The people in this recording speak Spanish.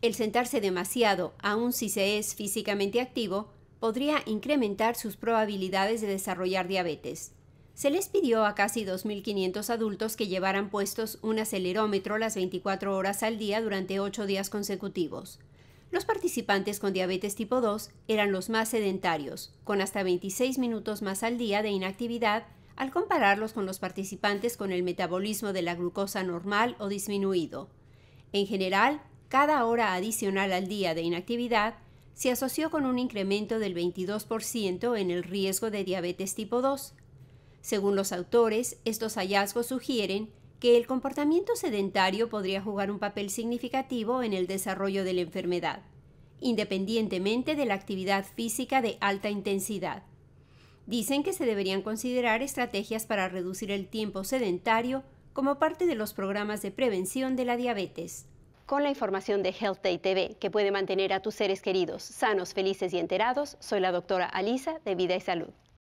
El sentarse demasiado, aun si se es físicamente activo, podría incrementar sus probabilidades de desarrollar diabetes. Se les pidió a casi 2.500 adultos que llevaran puestos un acelerómetro las 24 horas al día durante 8 días consecutivos. Los participantes con diabetes tipo 2 eran los más sedentarios, con hasta 26 minutos más al día de inactividad al compararlos con los participantes con el metabolismo de la glucosa normal o disminuido. En general, cada hora adicional al día de inactividad se asoció con un incremento del 22% en el riesgo de diabetes tipo 2. Según los autores, estos hallazgos sugieren que el comportamiento sedentario podría jugar un papel significativo en el desarrollo de la enfermedad, independientemente de la actividad física de alta intensidad. Dicen que se deberían considerar estrategias para reducir el tiempo sedentario como parte de los programas de prevención de la diabetes con la información de Health Day TV, que puede mantener a tus seres queridos sanos, felices y enterados. Soy la doctora Alisa de Vida y Salud.